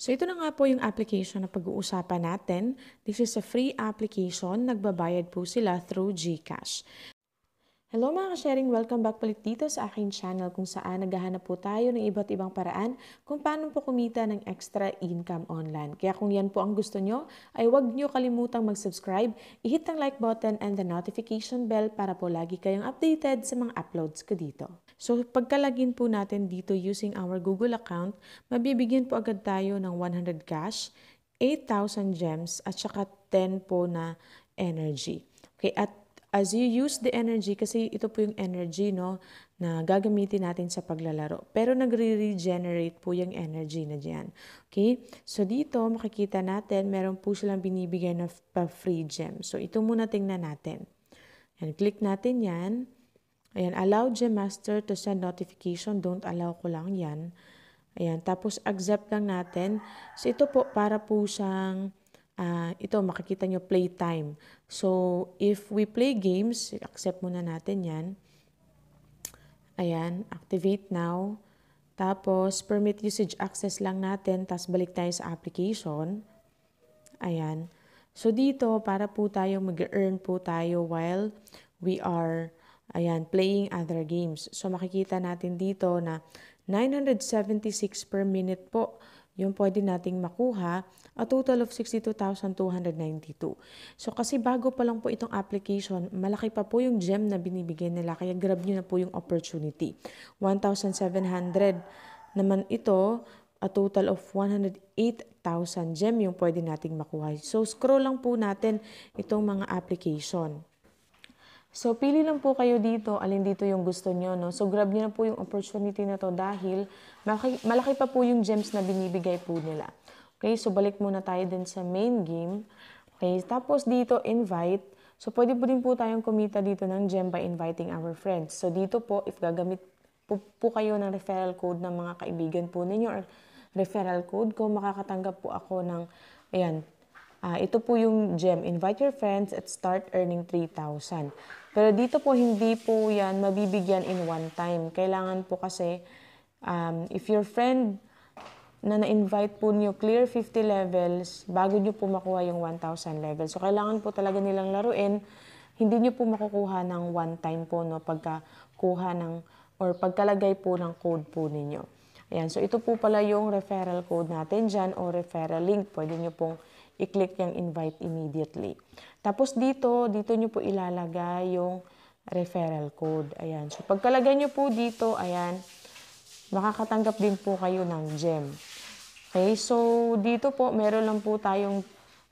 So ito na nga po yung application na pag-uusapan natin. This is a free application. Nagbabayad po sila through GCash. Hello mga ka-sharing! Welcome back ulit dito sa aking channel kung saan naghahanap po tayo ng iba't ibang paraan kung paano po kumita ng extra income online. Kaya kung yan po ang gusto nyo, ay huwag nyo kalimutang mag-subscribe, ihit ang like button and the notification bell para po lagi kayong updated sa mga uploads ko dito. So pagkalagin po natin dito using our Google account, mabibigyan po agad tayo ng 100 cash, 8,000 gems at saka 10 po na energy. Okay, at as you use the energy, kasi ito po yung energy no, na gagamitin natin sa paglalaro. Pero nagre-regenerate po yung energy na dyan. Okay? So dito, makikita natin, meron po silang binibigay na free gem. So ito muna tingnan natin. Ayan, click natin yan. Ayan, allow gem master to send notification. Don't allow ko lang yan. Ayan, tapos accept lang natin. So ito po, para po siyang uh, ito makikita nyo time. So, if we play games, accept muna natin yan. Ayan, activate now. Tapos, permit usage access lang natin, tapos balik tayo sa application. Ayan. So, dito, para po tayo mag-earn po tayo while we are, ayan, playing other games. So, makikita natin dito na 976 per minute po yung pwede nating makuha, a total of 62,292. So kasi bago pa lang po itong application, malaki pa po yung gem na binibigay nila, kaya grab nyo na po yung opportunity. 1,700 naman ito, a total of 108,000 gem yung pwede nating makuha. So scroll lang po natin itong mga application. So, pili lang po kayo dito, alin dito yung gusto nyo, no? So, grab nyo na po yung opportunity na to dahil malaki, malaki pa po yung gems na binibigay po nila. Okay, so balik muna tayo din sa main game. Okay, tapos dito, invite. So, pwede po din po tayong kumita dito ng gem by inviting our friends. So, dito po, if gagamit po, po kayo ng referral code ng mga kaibigan po ninyo or referral code ko, makakatanggap po ako ng, ayan, Uh, ito po yung gem, invite your friends at start earning 3,000. Pero dito po hindi po yan mabibigyan in one time. Kailangan po kasi um, if your friend na na-invite po niyo clear 50 levels bago niyo po makuha yung 1,000 levels. So, kailangan po talaga nilang laruin. Hindi niyo po makukuha ng one time po, no, pagkakuha ng or pagkalagay po ng code po ninyo. Ayan, so ito po pala yung referral code natin dyan o referral link. Pwede niyo pong i-click yung invite immediately. Tapos dito, dito nyo po ilalagay yung referral code. Ayan. So pagkalagay nyo po dito, ayan, makakatanggap din po kayo ng gem. Okay, so dito po, meron lang po tayong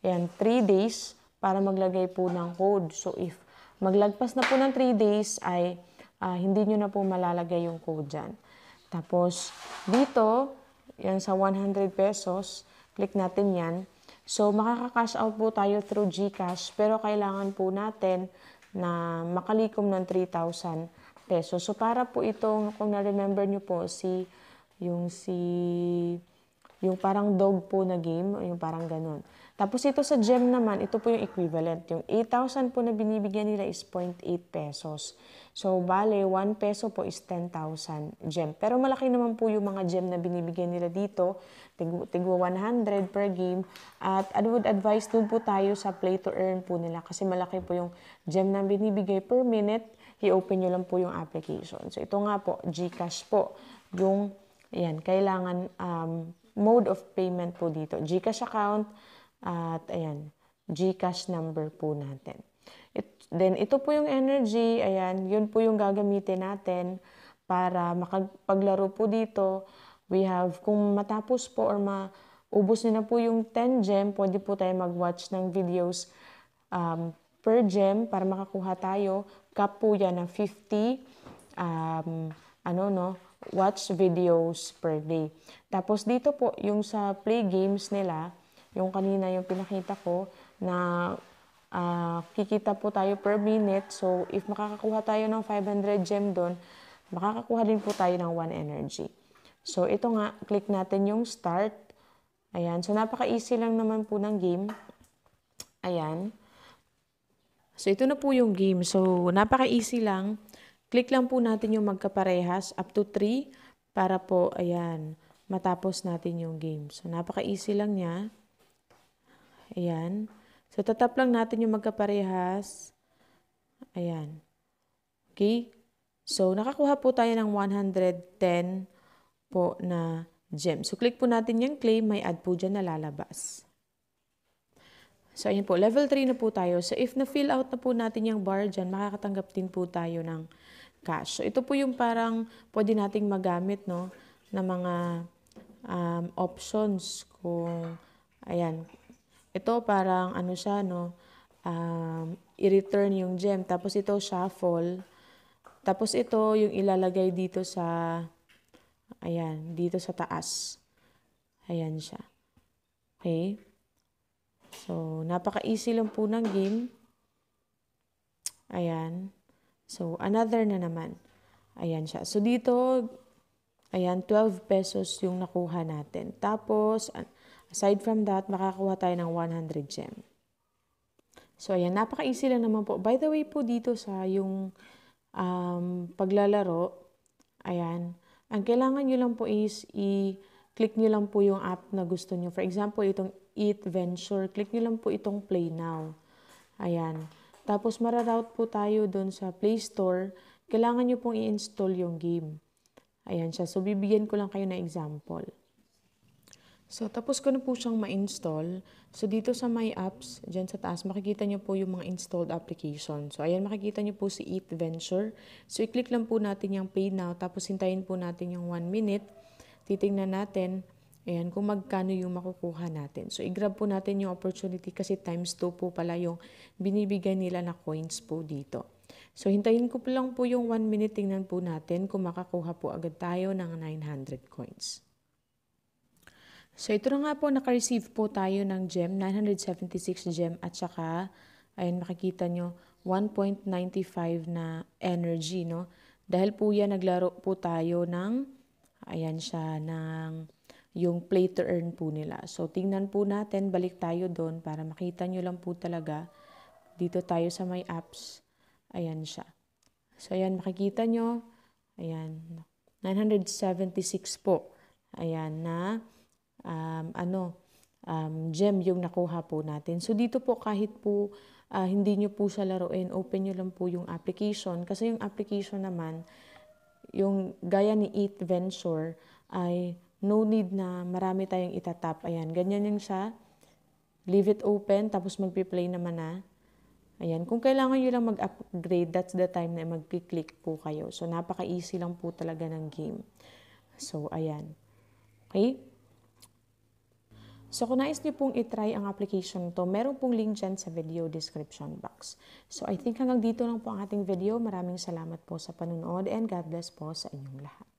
ayan, 3 days para maglagay po ng code. So if maglagpas na po ng 3 days ay uh, hindi nyo na po malalagay yung code dyan. Tapos dito, yan sa 100 pesos, click natin yan. So, makaka-cash out po tayo through GCash, pero kailangan po natin na makalikom ng 3,000 pesos. So, para po itong, kung na-remember nyo po, si, yung si, yung parang dog po na game, yung parang ganun. Tapos ito sa gem naman, ito po yung equivalent. Yung 8,000 po na binibigyan nila is 0.8 pesos. So, bale, 1 peso po is 10,000 gem. Pero malaki naman po yung mga gem na binibigyan nila dito. Tigwa 100 per game. At I would advise dun po tayo sa play to earn po nila kasi malaki po yung gem na binibigay per minute. I-open nyo lang po yung application. So, ito nga po, GCash po. Yung, yan, kailangan um, mode of payment po dito. GCash account, at ayan, Gcash number po natin. It, then ito po yung energy, ayan, yun po yung gagamitin natin para makapaglaro po dito. We have, kung matapos po or maubos nyo na po yung 10 gem, pwede po tayo mag-watch ng videos um, per gem para makakuha tayo. Cap po yan ng 50 um, ano, no, watch videos per day. Tapos dito po, yung sa play games nila, yung kanina yung pinakita ko na uh, kikita po tayo per minute. So, if makakakuha tayo ng 500 gem doon, makakakuha din po tayo ng 1 energy. So, ito nga, click natin yung start. Ayan. So, napaka-easy lang naman po ng game. Ayan. So, ito na po yung game. So, napaka-easy lang. Click lang po natin yung magkaparehas up to 3 para po, ayan, matapos natin yung game. So, napaka-easy lang niya. Ayan. So, tatap lang natin yung magkaparehas. Ayan. Okay? So, nakakuha po tayo ng 110 po na gem. So, click po natin yung claim. May add po dyan na lalabas. So, ayan po. Level 3 na po tayo. So, if na-fill out na po natin yung bar dyan, makakatanggap din po tayo ng cash. So, ito po yung parang pwede nating magamit, no? Na mga um, options kung, ayan, ito parang ano siya, no? Um, i-return yung gem. Tapos ito, shuffle. Tapos ito, yung ilalagay dito sa, ayan, dito sa taas. Ayan siya. Okay? So, napaka-easy lang po ng game. Ayan. So, another na naman. Ayan siya. So, dito, ayan, 12 pesos yung nakuha natin. Tapos, Aside from that, makakakuha tayo ng 100 gem. So, ayan, napaka-easy lang naman po. By the way po dito sa yung um, paglalaro, ayan, ang kailangan nyo lang po is i-click nyo lang po yung app na gusto nyo. For example, itong Eat Venture, click nyo lang po itong Play Now. Ayan. Tapos, mararoute po tayo don sa Play Store. Kailangan nyo pong i-install yung game. Ayan siya. So, bibigyan ko lang kayo na example. So, tapos ko na po siyang ma-install. So, dito sa My Apps, dyan sa taas, makikita niyo po yung mga installed application. So, ayan, makikita niyo po si ETH Venture. So, i-click lang po natin yung Pay Now, tapos hintayin po natin yung 1 minute. Titingnan natin, ayan, kung magkano yung makukuha natin. So, i-grab po natin yung opportunity kasi times 2 po pala yung binibigay nila na coins po dito. So, hintayin ko po lang po yung 1 minute, tingnan po natin kung makakuha po agad tayo ng 900 coins. So, ito na nga po, naka-receive po tayo ng gem, 976 gem at saka, ayun, makikita nyo, 1.95 na energy, no? Dahil po yan, naglaro po tayo ng, ayan siya, ng yung play to earn po nila. So, tingnan po natin, balik tayo doon para makita nyo lang po talaga. Dito tayo sa my apps. Ayan siya. So, ayan, makikita nyo. Ayan, 976 po. Ayan na um, ano, um, gem yung nakuha po natin. So dito po kahit po uh, hindi nyo po siya laruin, open nyo lang po yung application. Kasi yung application naman, yung gaya ni Eat Venture ay no need na marami tayong itatap. Ayan, ganyan yung siya. Leave it open, tapos magpi-play naman na. Ayan, kung kailangan nyo lang mag-upgrade, that's the time na mag-click po kayo. So, napaka-easy lang po talaga ng game. So, ayan. Okay? So kung nais niyo pong itry ang application to, meron pong link dyan sa video description box. So I think hanggang dito lang po ang ating video. Maraming salamat po sa panunood and God bless po sa inyong lahat.